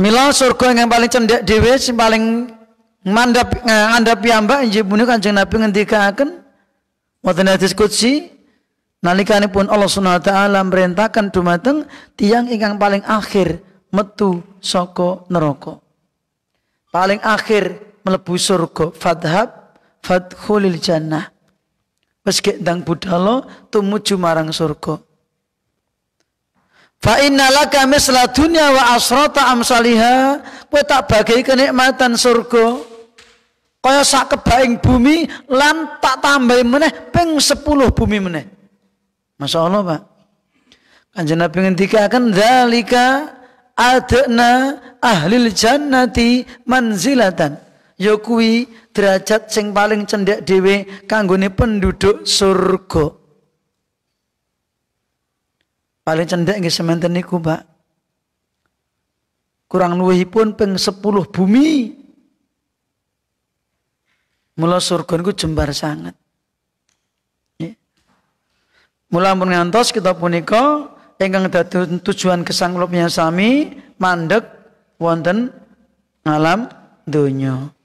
Mila surga yang paling cendek dhewe sing paling mandhap eh, ngandhap piyambak inggih punika Kanjeng Nabi ngendikaken wonten hadis qudsi pun Allah Subhanahu wa taala merintahkan dumateng tiang ingkang paling akhir metu soko neroko. Paling akhir melebu surga fadhab fadkhulil jannah. Meski dang budalo tumuju marang surga. Fa innalaka misla dunya wa asrata amsaliha, kowe tak bagi kenikmatan surga. Kaya sak kebaing bumi lan tak tambahi meneh ping 10 bumi meneh. Masya Allah Pak. Kanjeng Nabi ngendikaken zalika adna ahlil jannati manzilatan. Ya kuwi derajat sing paling cendek dhewe kanggone penduduk surga. Paling cendek nggih semanten niku, Pak. Kurang luwihipun ping 10 bumi. Mula surga niku jembar sangat. Ya. Mula pun ngantos kita punika ingkang dadi tujuan gesang kula sami mandek wonten alam donya.